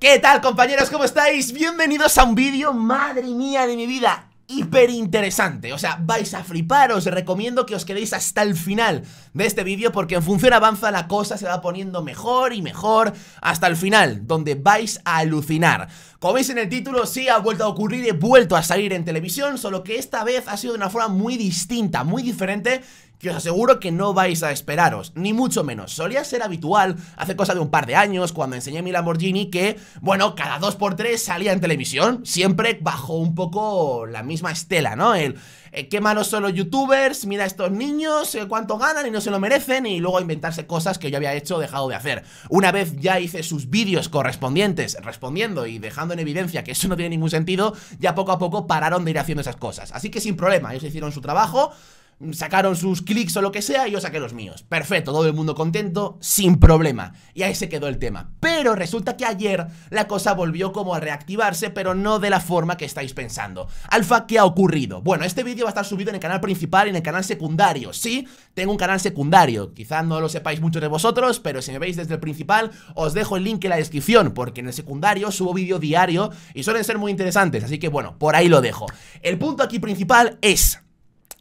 ¿Qué tal compañeros? ¿Cómo estáis? Bienvenidos a un vídeo, madre mía de mi vida, hiper interesante O sea, vais a flipar, os recomiendo que os quedéis hasta el final de este vídeo Porque en función avanza la cosa se va poniendo mejor y mejor hasta el final Donde vais a alucinar como veis en el título, sí ha vuelto a ocurrir, he vuelto a salir en televisión, solo que esta vez ha sido de una forma muy distinta, muy diferente que os aseguro que no vais a esperaros, ni mucho menos. Solía ser habitual hace cosa de un par de años, cuando enseñé mi Lamborghini, que, bueno, cada 2 por 3 salía en televisión, siempre bajo un poco la misma estela, ¿no? El, eh, qué malos son los youtubers, mira estos niños, eh, cuánto ganan y no se lo merecen, y luego inventarse cosas que yo había hecho o dejado de hacer. Una vez ya hice sus vídeos correspondientes, respondiendo y dejando en evidencia que eso no tiene ningún sentido, ya poco a poco pararon de ir haciendo esas cosas. Así que sin problema, ellos hicieron su trabajo, sacaron sus clics o lo que sea y yo saqué los míos. Perfecto, todo el mundo contento, sin problema. Y ahí se quedó el tema. Pero resulta que ayer la cosa volvió como a reactivarse, pero no de la forma que estáis pensando. Alfa, ¿qué ha ocurrido? Bueno, este vídeo va a estar subido en el canal principal y en el canal secundario. Sí, tengo un canal secundario. Quizás no lo sepáis muchos de vosotros, pero si me veis desde el principal, os dejo el link en la descripción, porque en el secundario subo vídeo diario y suelen ser muy interesantes. Así que bueno, por ahí lo dejo. El punto aquí principal es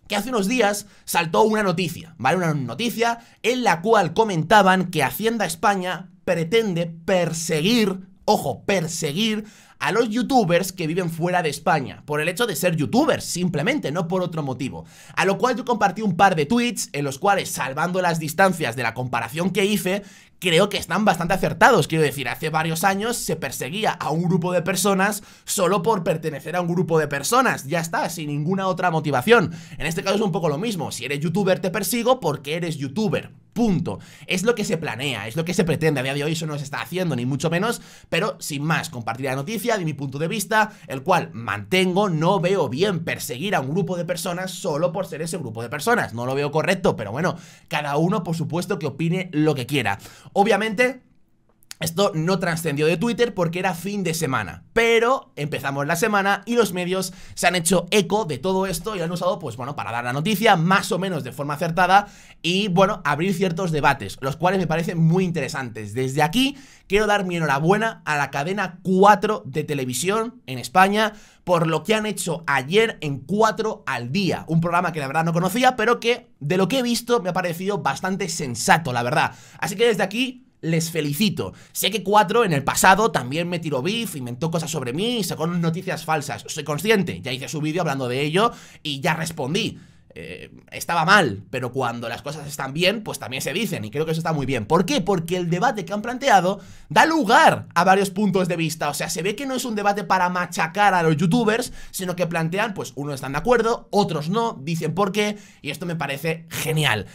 que hace unos días saltó una noticia, ¿vale? Una noticia en la cual comentaban que Hacienda España pretende perseguir, ojo, perseguir a los youtubers que viven fuera de España, por el hecho de ser youtubers, simplemente, no por otro motivo. A lo cual yo compartí un par de tweets en los cuales, salvando las distancias de la comparación que hice, creo que están bastante acertados. Quiero decir, hace varios años se perseguía a un grupo de personas solo por pertenecer a un grupo de personas. Ya está, sin ninguna otra motivación. En este caso es un poco lo mismo. Si eres youtuber te persigo porque eres youtuber. Punto. Es lo que se planea, es lo que se pretende. A día de hoy eso no se está haciendo, ni mucho menos. Pero sin más, compartir la noticia de mi punto de vista, el cual mantengo, no veo bien perseguir a un grupo de personas solo por ser ese grupo de personas. No lo veo correcto, pero bueno, cada uno por supuesto que opine lo que quiera. Obviamente... Esto no trascendió de Twitter porque era fin de semana, pero empezamos la semana y los medios se han hecho eco de todo esto y han usado, pues bueno, para dar la noticia más o menos de forma acertada y bueno, abrir ciertos debates, los cuales me parecen muy interesantes. Desde aquí quiero dar mi enhorabuena a la cadena 4 de televisión en España por lo que han hecho ayer en 4 al día, un programa que la verdad no conocía, pero que de lo que he visto me ha parecido bastante sensato, la verdad. Así que desde aquí les felicito. Sé que Cuatro en el pasado también me tiró beef, inventó cosas sobre mí, sacó noticias falsas. Soy consciente, ya hice su vídeo hablando de ello y ya respondí. Eh, estaba mal, pero cuando las cosas están bien, pues también se dicen, y creo que eso está muy bien. ¿Por qué? Porque el debate que han planteado da lugar a varios puntos de vista, o sea, se ve que no es un debate para machacar a los youtubers, sino que plantean, pues unos están de acuerdo, otros no, dicen por qué, y esto me parece genial.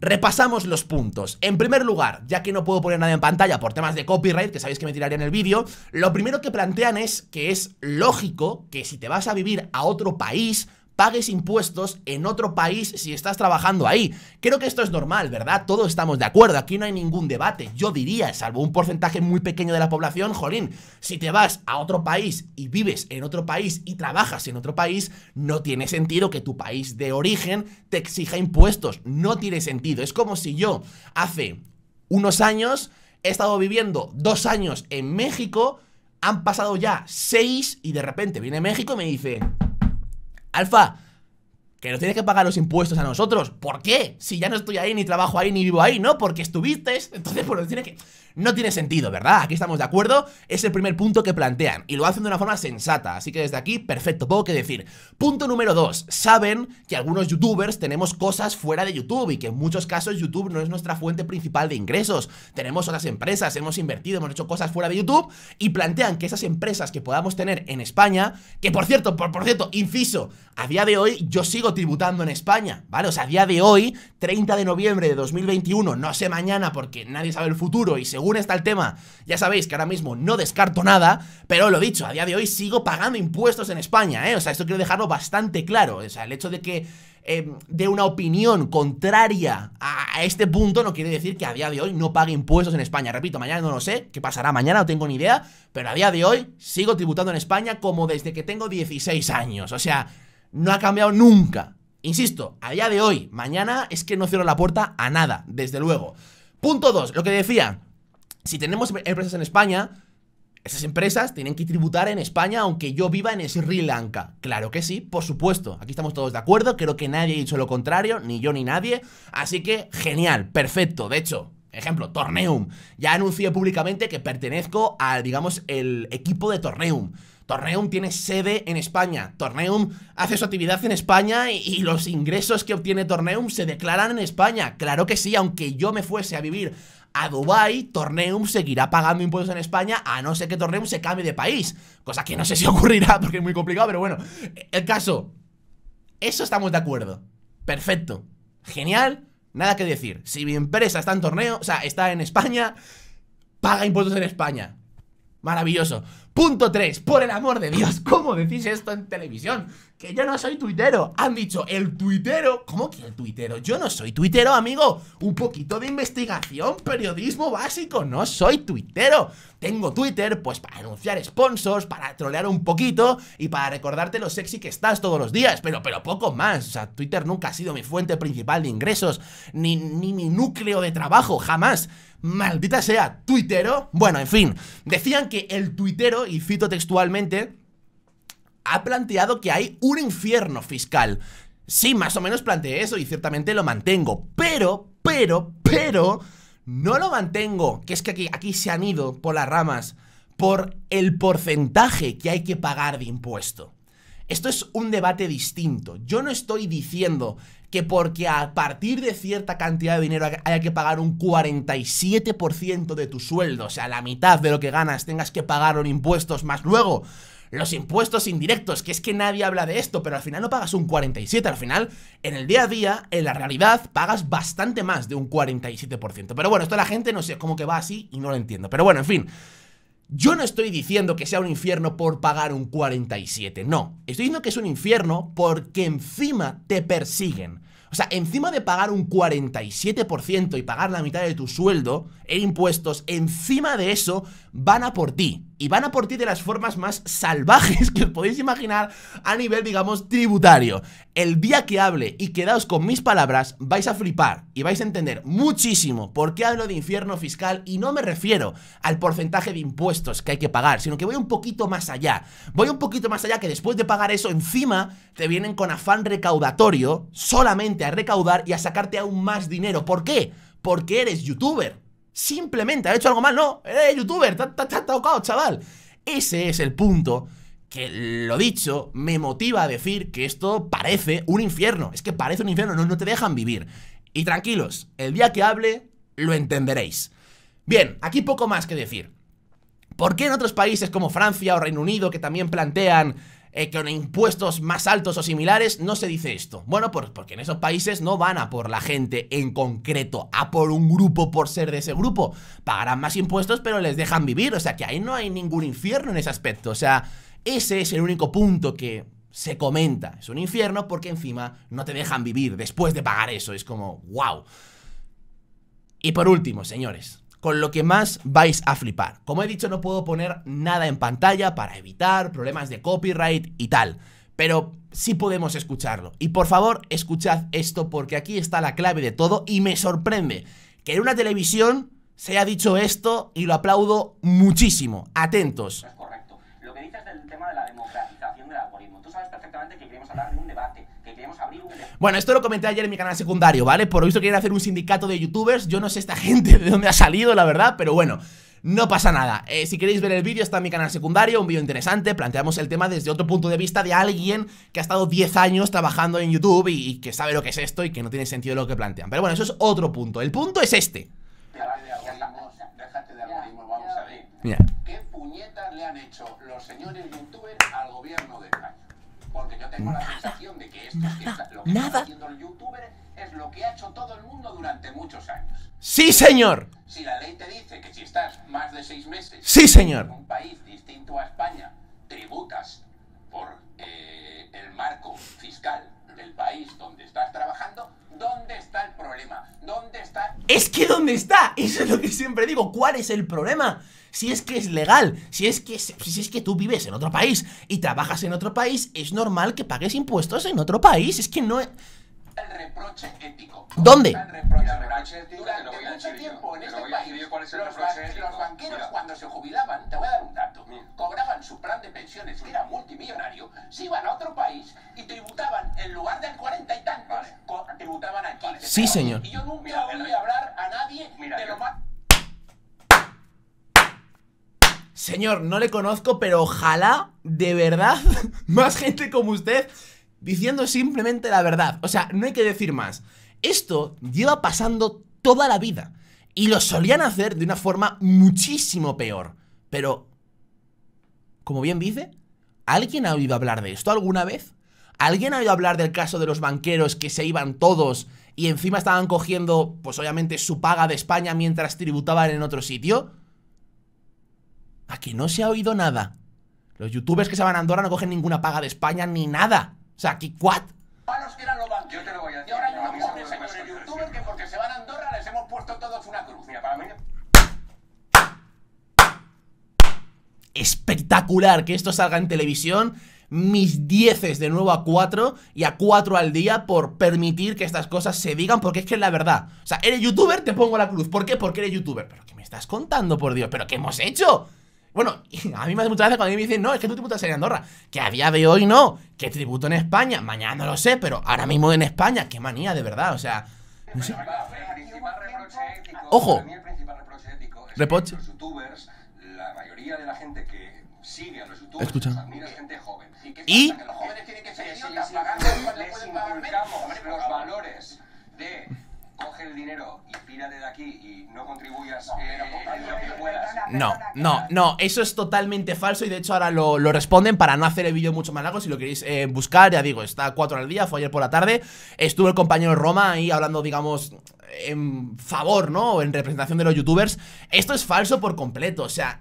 Repasamos los puntos. En primer lugar, ya que no puedo poner nada en pantalla por temas de copyright, que sabéis que me en el vídeo, lo primero que plantean es que es lógico que si te vas a vivir a otro país, pagues impuestos en otro país si estás trabajando ahí. Creo que esto es normal, ¿verdad? Todos estamos de acuerdo, aquí no hay ningún debate. Yo diría, salvo un porcentaje muy pequeño de la población, jolín, si te vas a otro país y vives en otro país y trabajas en otro país, no tiene sentido que tu país de origen te exija impuestos. No tiene sentido. Es como si yo hace unos años he estado viviendo dos años en México, han pasado ya seis y de repente viene México y me dice, Alfa, que nos tienes que pagar los impuestos a nosotros. ¿Por qué? Si ya no estoy ahí, ni trabajo ahí, ni vivo ahí, ¿no? Porque estuviste. Entonces, pues lo tienes que no tiene sentido, ¿verdad? Aquí estamos de acuerdo, es el primer punto que plantean y lo hacen de una forma sensata, así que desde aquí, perfecto, poco que decir. Punto número dos, saben que algunos youtubers tenemos cosas fuera de YouTube y que en muchos casos YouTube no es nuestra fuente principal de ingresos, tenemos otras empresas, hemos invertido, hemos hecho cosas fuera de YouTube y plantean que esas empresas que podamos tener en España, que por cierto, por, cierto, inciso, a día de hoy yo sigo tributando en España, ¿vale? O sea, a día de hoy, 30 de noviembre de 2021, no sé mañana porque nadie sabe el futuro y se según está el tema. Ya sabéis que ahora mismo no descarto nada, pero lo dicho, a día de hoy sigo pagando impuestos en España, ¿eh? O sea, esto quiero dejarlo bastante claro. O sea, el hecho de que em, dé una opinión contraria a, este punto no quiere decir que a día de hoy no pague impuestos en España. Repito, mañana no lo sé, qué pasará mañana, no tengo ni idea, pero a día de hoy sigo tributando en España como desde que tengo 16 años. O sea, no ha cambiado nunca. Insisto, a día de hoy, mañana es que no cierro la puerta a nada, desde luego. Punto 2, lo que decía, si tenemos em-, empresas en España, esas empresas tienen que tributar en España aunque yo viva en Sri Lanka. Claro que sí, por supuesto. Aquí estamos todos de acuerdo, creo que nadie ha dicho lo contrario, ni yo ni nadie. Así que genial, perfecto. De hecho, ejemplo, Torneum. Ya anuncié públicamente que pertenezco al, digamos, el equipo de Torneum. Torneum tiene sede en España. Torneum hace su actividad en España y, y, los ingresos que obtiene Torneum se declaran en España. Claro que sí, aunque yo me fuese a vivir a Dubai, Torneum seguirá pagando impuestos en España a no ser que Torneum se cambie de país. Cosa que no sé si ocurrirá porque es muy complicado, pero bueno. El caso, eso estamos de acuerdo. Perfecto. Genial. Nada que decir. Si mi empresa está en torneo, o sea, está en España, paga impuestos en España. Maravilloso. Punto 3. Por el amor de Dios, ¿cómo decís esto en televisión? Que yo no soy tuitero. Han dicho, el tuitero. ¿Cómo que el tuitero? Yo no soy tuitero, amigo. Un poquito de investigación, periodismo básico. No soy tuitero. Tengo Twitter, pues para anunciar sponsors, para trolear un poquito y para recordarte lo sexy que estás todos los días. Pero, pero poco más. O sea, Twitter nunca ha sido mi fuente principal de ingresos, ni, ni mi núcleo de trabajo, jamás. Maldita sea, tuitero. Bueno, en fin, decían que el tuitero y cito textualmente, ha planteado que hay un infierno fiscal. Sí, más o menos planteé eso y ciertamente lo mantengo, pero, pero, pero, no lo mantengo, que es que aquí, aquí se han ido por las ramas, por el porcentaje que hay que pagar de impuesto. Esto es un debate distinto. Yo no estoy diciendo que porque a partir de cierta cantidad de dinero haya que pagar un 47% de tu sueldo, o sea, la mitad de lo que ganas tengas que pagar los impuestos más luego los impuestos indirectos, que es que nadie habla de esto, pero al final no pagas un 47, al final en el día a día, en la realidad, pagas bastante más de un 47%. Pero bueno, esto la gente no sé, cómo que va así y no lo entiendo. Pero bueno, en fin. Yo no estoy diciendo que sea un infierno por pagar un 47, no. Estoy diciendo que es un infierno porque encima te persiguen. O sea, encima de pagar un 47% y pagar la mitad de tu sueldo e impuestos, encima de eso van a por ti. Y van a por ti de las formas más salvajes que os podéis imaginar a nivel, digamos, tributario. El día que hable y quedaos con mis palabras, vais a flipar y vais a entender muchísimo por qué hablo de infierno fiscal y no me refiero al porcentaje de impuestos que hay que pagar, sino que voy un poquito más allá. Voy un poquito más allá que después de pagar eso, encima te vienen con afán recaudatorio solamente a recaudar y a sacarte aún más dinero. ¿Por qué? Porque eres youtuber Simplemente, ¿ha hecho algo mal? No, eres eh, youtuber, te has tocado, chaval. Ese es el punto que, lo dicho, me motiva a decir que esto parece un infierno. Es que parece un infierno, no, no te dejan vivir. Y tranquilos, el día que hable, lo entenderéis. Bien, aquí poco más que decir. ¿Por qué en otros países como Francia o Reino Unido, que también plantean eh, con impuestos más altos o similares, no se dice esto. Bueno, porque en esos países no van a por la gente en concreto, a por un grupo por ser de ese grupo. Pagarán más impuestos, pero les dejan vivir. O sea, que ahí no hay ningún infierno en ese aspecto. O sea, ese es el único punto que se comenta. Es un infierno porque encima no te dejan vivir después de pagar eso. Es como, wow. Y por último, señores, con lo que más vais a flipar. Como he dicho, no puedo poner nada en pantalla para evitar problemas de copyright y tal, pero sí podemos escucharlo. Y por favor, escuchad esto porque aquí está la clave de todo y me sorprende que en una televisión se haya dicho esto y lo aplaudo muchísimo. Atentos. Es correcto. Lo que dices del tema de la democratización del algoritmo. Tú sabes perfectamente que queremos hablar de un bueno, esto lo comenté ayer en mi canal secundario, ¿vale? Por lo visto quieren hacer un sindicato de youtubers. Yo no sé esta gente de dónde ha salido, la verdad, pero bueno. No pasa nada, eh, si queréis ver el vídeo está en mi canal secundario, un vídeo interesante, planteamos el tema desde otro punto de vista de alguien que ha estado 10 años trabajando en YouTube y, que sabe lo que es esto y que no tiene sentido lo que plantean. Pero bueno, eso es otro punto. El punto es este. ¿Qué puñetas le han hecho los señores youtubers al gobierno de España? Porque yo tengo la sensación de que esto nada, que lo que está haciendo el youtuber es lo que ha hecho todo el mundo durante muchos años. ¡Sí, señor! Si la ley te dice que si estás más de seis meses en un país distinto a España, tributas por eh, el marco fiscal del país donde estás trabajando, ¿dónde está el problema? ¿Dónde está...? ¡Es que dónde está! Eso es lo que siempre digo. ¿Cuál es el problema? Si es que es legal, si es que, si es que tú vives en otro país y trabajas en otro país, es normal que pagues impuestos en otro país. Es que no es... El reproche ético. ¿Dónde? El reproche, Durante mucho tiempo en este país, los, ban los banqueros Mira. cuando se jubilaban, te voy a dar un dato, cobraban su plan de pensiones, que era multimillonario, se iban a otro país y tributaban, en lugar del 40 y tantos, vale. tributaban aquí. Sí, señor. Y yo nunca Señor, no le conozco, pero ojalá, de verdad, más gente como usted diciendo simplemente la verdad. O sea, no hay que decir más. Esto lleva pasando toda la vida. Y lo solían hacer de una forma muchísimo peor. Pero, como bien dice, ¿alguien ha oído hablar de esto alguna vez? ¿Alguien ha oído hablar del caso de los banqueros que se iban todos y encima estaban cogiendo, pues obviamente, su paga de España mientras tributaban en otro sitio? Aquí no se ha oído nada. Los youtubers que se van a Andorra no cogen ninguna paga de España ni nada. O sea, aquí, que se Espectacular que esto salga en televisión mis dieces de nuevo a cuatro y a cuatro al día por permitir que estas cosas se digan, porque es que es la verdad. O sea, eres youtuber, te pongo la cruz. ¿Por qué? Porque eres youtuber. ¿Pero qué me estás contando, por Dios? ¿Pero qué hemos hecho? Bueno, a mí me hace muchas veces cuando me dicen, no, es que tu tributo es en Andorra. Que a día de hoy no, que tributo en España. Mañana no lo sé, pero ahora mismo en España. Qué manía, de verdad, o sea. No sé. Ojo. Reproche. La mayoría de la gente que sigue a los youtubers Escucha. admira gente joven. Y. que los jóvenes tienen que ser idiotas pagando cuando pueden los valores de coge el dinero y pírate de aquí y no contribuyas no, eh, No, no, no, eso es totalmente falso y de hecho ahora lo, responden para no hacer el vídeo mucho más largo. Si lo queréis eh, buscar, ya digo, está cuatro al día, fue ayer por la tarde. Estuvo el compañero Roma ahí hablando, digamos, en favor, ¿no? En representación de los youtubers. Esto es falso por completo, o sea,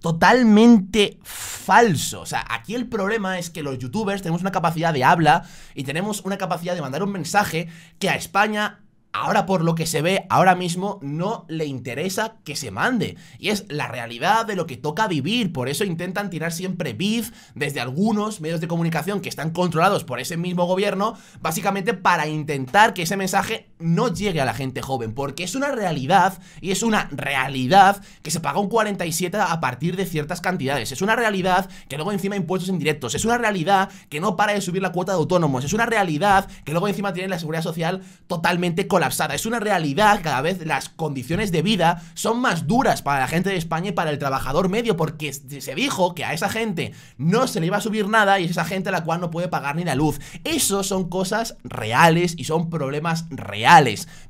totalmente falso. O sea, aquí el problema es que los youtubers tenemos una capacidad de habla y tenemos una capacidad de mandar un mensaje que a España ahora por lo que se ve ahora mismo no le interesa que se mande. Y es la realidad de lo que toca vivir. Por eso intentan tirar siempre beef desde algunos medios de comunicación que están controlados por ese mismo gobierno, básicamente para intentar que ese mensaje no llegue a la gente joven, porque es una realidad y es una realidad que se paga un 47 a partir de ciertas cantidades, es una realidad que luego encima impuestos indirectos, es una realidad que no para de subir la cuota de autónomos, es una realidad que luego encima tienen la seguridad social totalmente colapsada, es una realidad cada vez las condiciones de vida son más duras para la gente de España y para el trabajador medio, porque se dijo que a esa gente no se le iba a subir nada y es esa gente a la cual no puede pagar ni la luz. Eso son cosas reales y son problemas reales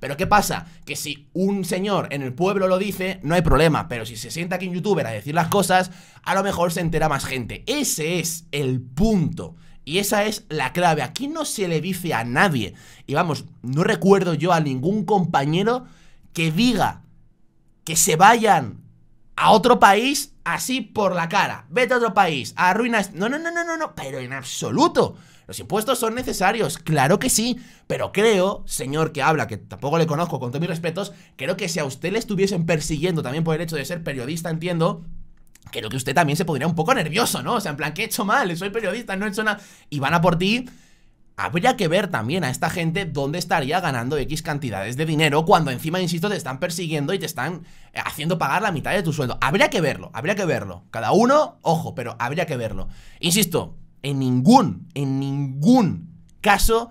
pero ¿qué pasa? Que si un señor en el pueblo lo dice, no hay problema. Pero si se sienta aquí un youtuber a decir las cosas, a lo mejor se entera más gente. Ese es el punto. Y esa es la clave. Aquí no se le dice a nadie. Y vamos, no recuerdo yo a ningún compañero que diga que se vayan a otro país así por la cara. Vete a otro país, arruinas. No, no, no, no, no, no, pero en absoluto. Los impuestos son necesarios, claro que sí, pero creo, señor que habla, que tampoco le conozco con todos mis respetos, creo que si a usted le estuviesen persiguiendo también por el hecho de ser periodista, entiendo, creo que usted también se podría un poco nervioso, ¿no? O sea, en plan, ¿qué he hecho mal? Soy periodista, no he hecho nada. Y van a por ti habría que ver también a esta gente dónde estaría ganando X cantidades de dinero cuando encima, insisto, te están persiguiendo y te están eh, haciendo pagar la mitad de tu sueldo. Habría que verlo, habría que verlo. Cada uno, ojo, pero habría que verlo. Insisto, en ningún, en ningún caso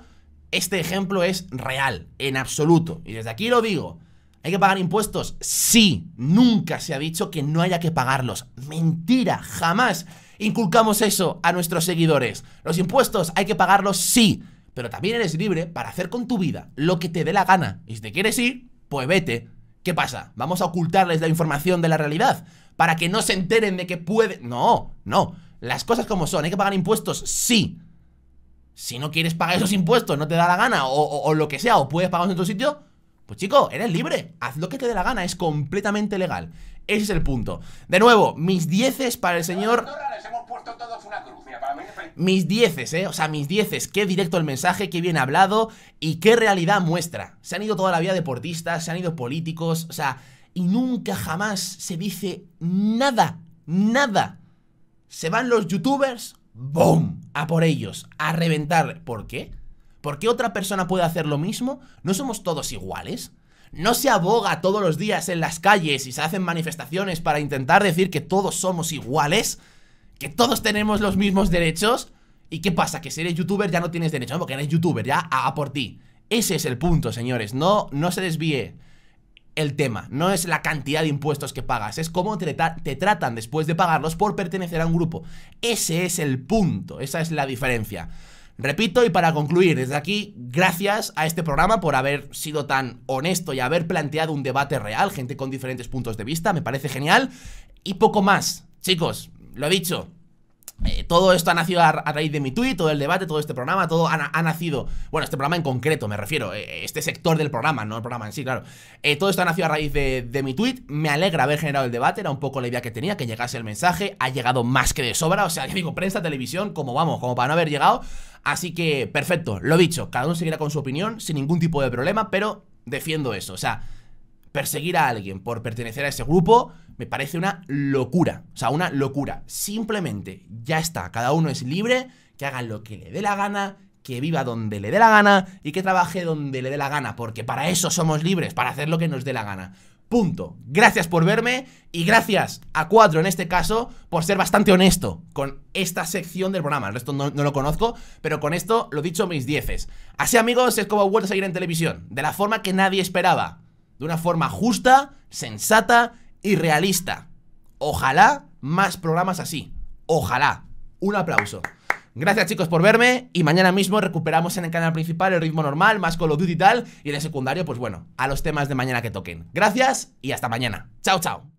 este ejemplo es real, en absoluto. Y desde aquí lo digo. ¿Hay que pagar impuestos? Sí, nunca se ha dicho que no haya que pagarlos. Mentira, jamás inculcamos eso a nuestros seguidores. Los impuestos hay que pagarlos sí, pero también eres libre para hacer con tu vida lo que te dé la gana. Y si te quieres ir, pues vete. ¿Qué pasa? ¿Vamos a ocultarles la información de la realidad? Para que no se enteren de que puede... No, no. Las cosas como son. ¿Hay que pagar impuestos? Sí. Si no quieres pagar esos impuestos, no te da la gana, o, lo que sea, o puedes pagarlos en tu sitio, pues chico, eres libre, haz lo que te dé la gana, es completamente legal. Ese es el punto. De nuevo, mis dieces para el señor mis dieces, ¿eh? O sea, mis dieces. Qué directo el mensaje, qué bien hablado y qué realidad muestra. Se han ido toda la vida deportistas, se han ido políticos, o sea, y nunca jamás se dice nada, nada. Se van los youtubers, ¡boom! A por ellos, a reventar. ¿Por qué? ¿Por qué otra persona puede hacer lo mismo? ¿No somos todos iguales? no se aboga todos los días en las calles y se hacen manifestaciones para intentar decir que todos somos iguales que todos tenemos los mismos derechos. ¿Y qué pasa? Que si eres youtuber ya no tienes derecho, porque eres youtuber, ya a, por ti. Ese es el punto, señores. No, no se desvíe el tema. No es la cantidad de impuestos que pagas, es cómo te, tratan después de pagarlos por pertenecer a un grupo. Ese es el punto, esa es la diferencia. Repito, y para concluir, desde aquí, gracias a este programa por haber sido tan honesto y haber planteado un debate real, gente con diferentes puntos de vista, me parece genial. Y poco más. Chicos, lo he dicho, eh, todo esto ha nacido a, raíz de mi tuit, todo el debate, todo este programa, todo ha, nacido, bueno, este programa en concreto me refiero, eh, eh, este sector del programa, no el programa en sí, claro. todo esto ha nacido a raíz de, mi tuit, me alegra haber generado el debate, era un poco la idea que tenía, que llegase el mensaje, ha llegado más que de sobra, o sea, ya digo, prensa, televisión, como vamos, como para no haber llegado. Así que, perfecto, lo he dicho, cada uno seguirá con su opinión, sin ningún tipo de problema, pero defiendo eso, o sea, perseguir a alguien por pertenecer a ese grupo me parece una locura. O sea, una locura. Simplemente, ya está. Cada uno es libre, que haga lo que le dé la gana, que viva donde le dé la gana y que trabaje donde le dé la gana, porque para eso somos libres, para hacer lo que nos dé la gana. Punto. Gracias por verme y gracias a Cuatro en este caso por ser bastante honesto con esta sección del programa. El resto no, lo conozco, pero con esto lo dicho mis dieces. Así amigos, es como he vuelto a seguir en televisión, de la forma que nadie esperaba. De una forma justa, sensata y realista. Ojalá más programas así. Ojalá. Un aplauso. Gracias chicos por verme y mañana mismo recuperamos en el canal principal el ritmo normal, más Call of Duty y tal, y en el secundario, pues bueno, a los temas de mañana que toquen. Gracias y hasta mañana. Chao, chao.